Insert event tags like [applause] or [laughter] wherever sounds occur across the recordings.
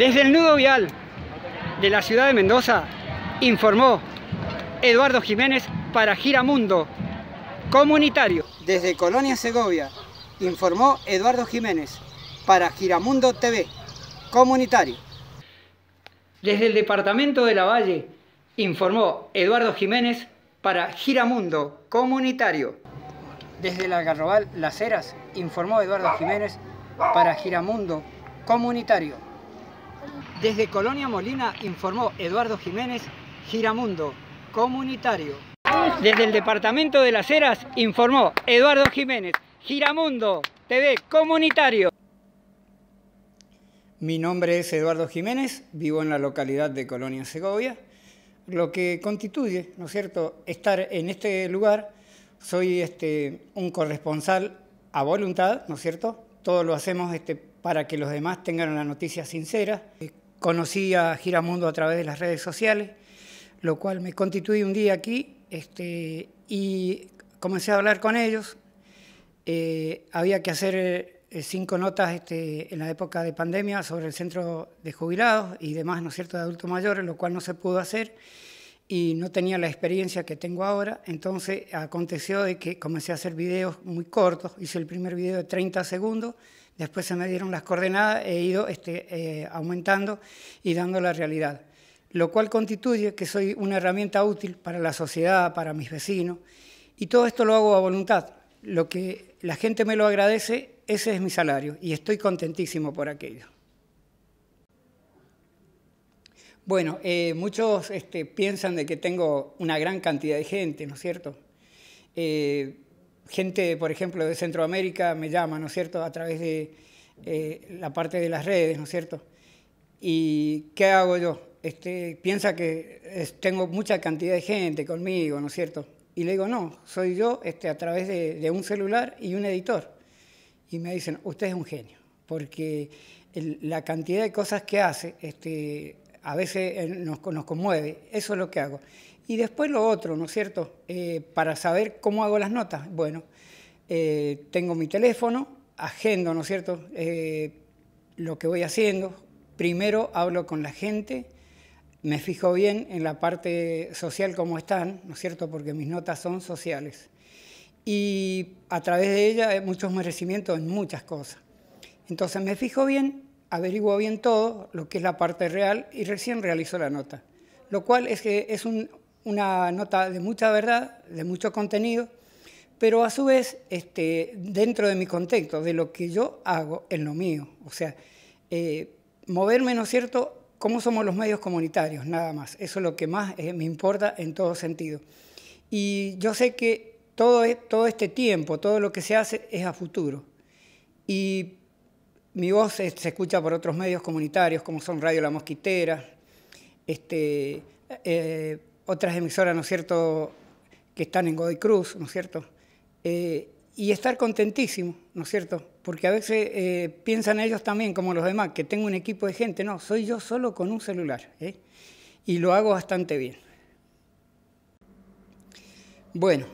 Desde el nudo vial de la ciudad de Mendoza, informó Eduardo Jiménez para Giramundo Comunitario. Desde Colonia Segovia, informó Eduardo Jiménez para Giramundo TV Comunitario. Desde el Departamento de la Valle, informó Eduardo Jiménez para Giramundo Comunitario. Desde la Garrobal Las Heras, informó Eduardo Jiménez para Giramundo Comunitario. Desde Colonia Molina informó Eduardo Jiménez, Giramundo, comunitario. Desde el Departamento de las Heras informó Eduardo Jiménez, Giramundo, TV comunitario. Mi nombre es Eduardo Jiménez, vivo en la localidad de Colonia Segovia. Lo que constituye, ¿no es cierto?, estar en este lugar, soy este, un corresponsal a voluntad, ¿no es cierto? Todo lo hacemos este, para que los demás tengan una noticia sincera. Conocí a Giramundo a través de las redes sociales, lo cual me constituí un día aquí este, y comencé a hablar con ellos. Eh, había que hacer eh, cinco notas este, en la época de pandemia sobre el centro de jubilados y demás, ¿no es cierto?, de adultos mayores, lo cual no se pudo hacer y no tenía la experiencia que tengo ahora, entonces aconteció de que comencé a hacer videos muy cortos, hice el primer video de 30 segundos Después se me dieron las coordenadas, he ido este, eh, aumentando y dando la realidad, lo cual constituye que soy una herramienta útil para la sociedad, para mis vecinos, y todo esto lo hago a voluntad. Lo que la gente me lo agradece, ese es mi salario, y estoy contentísimo por aquello. Bueno, eh, muchos este, piensan de que tengo una gran cantidad de gente, ¿no es cierto? Eh, gente, por ejemplo, de Centroamérica me llama, ¿no es cierto?, a través de eh, la parte de las redes, ¿no es cierto? ¿Y qué hago yo? Este, piensa que tengo mucha cantidad de gente conmigo, ¿no es cierto? Y le digo, no, soy yo este, a través de, un celular y un editor. Y me dicen, usted es un genio, porque la cantidad de cosas que hace este, a veces eh, nos, conmueve. Eso es lo que hago. Y después lo otro, ¿no es cierto? Eh, para saber cómo hago las notas. Bueno, eh, tengo mi teléfono, agendo, ¿no es cierto? lo que voy haciendo. Primero hablo con la gente, me fijo bien en la parte social como están, ¿no es cierto? Porque mis notas son sociales. Y a través de ella muchos merecimientos en muchas cosas. Entonces me fijo bien averiguó bien todo lo que es la parte real y recién realizó la nota. Lo cual es que es una nota de mucha verdad, de mucho contenido, pero a su vez este, dentro de mi contexto, de lo que yo hago en lo mío. O sea, eh, moverme, ¿no es cierto?, cómo somos los medios comunitarios, nada más. Eso es lo que más eh, me importa en todo sentido. Y yo sé que todo, e, todo este tiempo, todo lo que se hace es a futuro. Y mi voz se, escucha por otros medios comunitarios, como son Radio La Mosquitera, este, eh, otras emisoras, ¿no es cierto?, que están en Godoy Cruz, ¿no es cierto? Eh, y estar contentísimo, ¿no es cierto? Porque a veces eh, piensan ellos también, como los demás, que tengo un equipo de gente. No, soy yo solo con un celular. Y lo hago bastante bien. Bueno,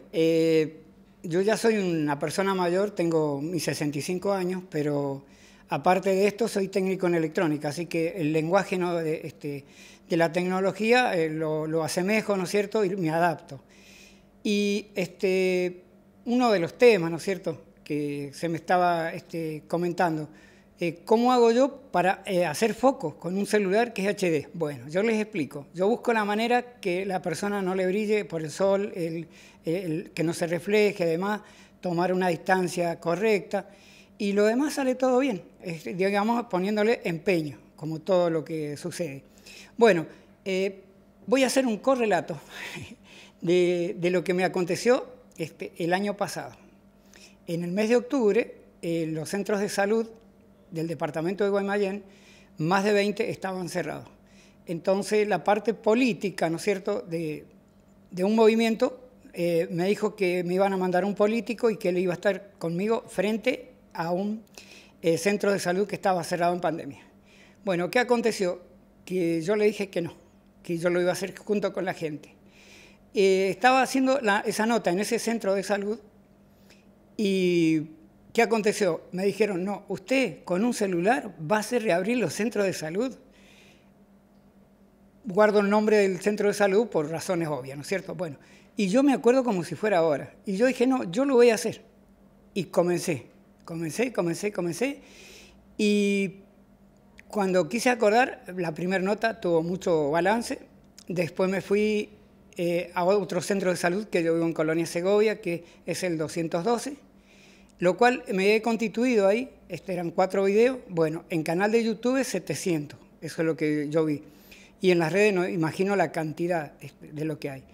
yo ya soy una persona mayor, tengo mis 65 años, pero Aparte de esto, soy técnico en electrónica, así que el lenguaje este, de, la tecnología eh, lo, asemejo, ¿no es cierto?, y me adapto. Y este, uno de los temas, ¿no es cierto?, que se me estaba este, comentando, eh, ¿cómo hago yo para eh, hacer foco con un celular que es HD? Bueno, yo les explico. Yo busco la manera que la persona no le brille por el sol, que no se refleje, además, tomar una distancia correcta. Y lo demás sale todo bien, digamos poniéndole empeño, como todo lo que sucede. Bueno, eh, voy a hacer un correlato [laughs] de, lo que me aconteció este, el año pasado. En el mes de octubre, eh, los centros de salud del departamento de Guaymallén, más de 20 estaban cerrados. Entonces la parte política, ¿no es cierto?, de, un movimiento, eh, me dijo que me iban a mandar un político y que él iba a estar conmigo frente a un eh, centro de salud que estaba cerrado en pandemia. Bueno, ¿qué aconteció? Que yo le dije que no, que yo lo iba a hacer junto con la gente. Eh, estaba haciendo esa nota en ese centro de salud y ¿qué aconteció? Me dijeron, no, usted con un celular va a hacer reabrir los centros de salud. Guardo el nombre del centro de salud por razones obvias, ¿no es cierto? Bueno, y yo me acuerdo como si fuera ahora. Y yo dije, no, yo lo voy a hacer. Y comencé. Comencé, comencé, comencé. Y cuando quise acordar, la primera nota tuvo mucho balance. Después me fui eh, a otro centro de salud que yo vivo en Colonia Segovia, que es el 212, lo cual me he constituido ahí, este eran cuatro videos, bueno, en canal de YouTube 700, eso es lo que yo vi, y en las redes no imagino la cantidad este, de lo que hay.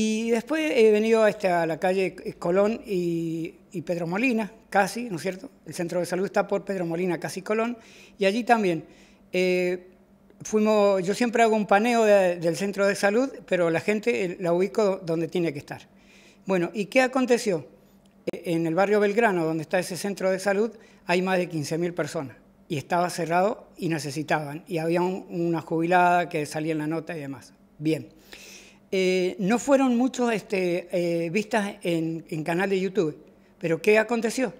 Y después he venido a la calle eh, Colón y, Pedro Molina, casi, ¿no es cierto? El centro de salud está por Pedro Molina, casi Colón, y allí también. Eh, fuimos, yo siempre hago un paneo del centro de salud, pero la gente eh, la ubico donde tiene que estar. Bueno, ¿y qué aconteció? E, en el barrio Belgrano, donde está ese centro de salud, hay más de 15.000 personas y estaba cerrado y necesitaban, y había una jubilada que salía en la nota y demás. Bien. Eh, no fueron muchos este, eh, vistas en, canal de YouTube, pero ¿qué aconteció?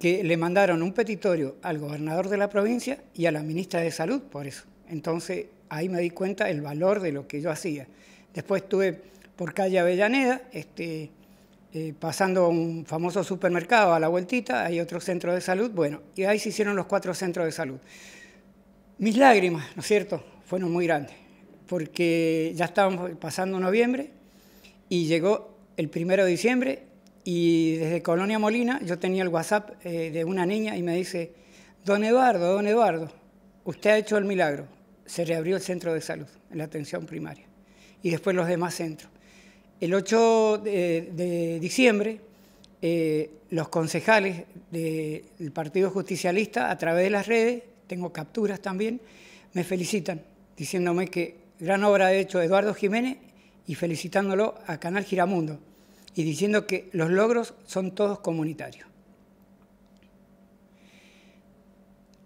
Que le mandaron un petitorio al gobernador de la provincia y a la ministra de Salud por eso. Entonces ahí me di cuenta el valor de lo que yo hacía. Después estuve por calle Avellaneda, este, eh, pasando a un famoso supermercado a la vueltita, hay otro centro de salud, bueno, y ahí se hicieron los cuatro centros de salud. Mis lágrimas, ¿no es cierto?, fueron muy grandes porque ya estábamos pasando noviembre y llegó el primero de diciembre y desde Colonia Molina yo tenía el WhatsApp eh, de una niña y me dice, don Eduardo, don Eduardo, usted ha hecho el milagro. Se reabrió el centro de salud, la atención primaria, y después los demás centros. El 8 de, diciembre, eh, los concejales del Partido Justicialista, a través de las redes, tengo capturas también, me felicitan, diciéndome que gran obra de hecho Eduardo Jiménez y felicitándolo a Canal Giramundo y diciendo que los logros son todos comunitarios.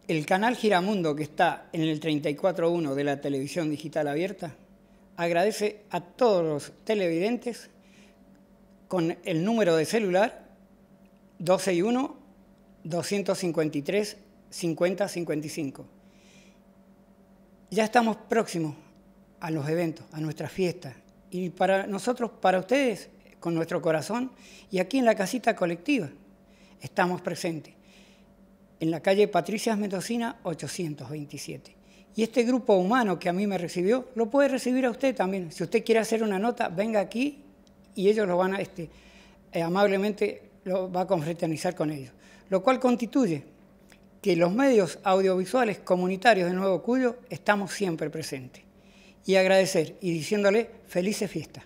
El canal Giramundo, que está en el 34.1 de la televisión digital abierta, agradece a todos los televidentes con el número de celular 12 1 253 50 55. Ya estamos próximos a los eventos, a nuestras fiestas. Y para nosotros, para ustedes, con nuestro corazón, y aquí en la casita colectiva, estamos presentes. En la calle Patricias Mendocina 827. Y este grupo humano que a mí me recibió, lo puede recibir a usted también. Si usted quiere hacer una nota, venga aquí y ellos lo van a, este, eh, amablemente lo va a confraternizar con ellos. Lo cual constituye que los medios audiovisuales comunitarios de Nuevo Cuyo estamos siempre presentes y agradecer y diciéndole felices fiestas.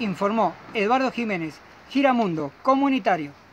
Informó Eduardo Jiménez, Giramundo, comunitario.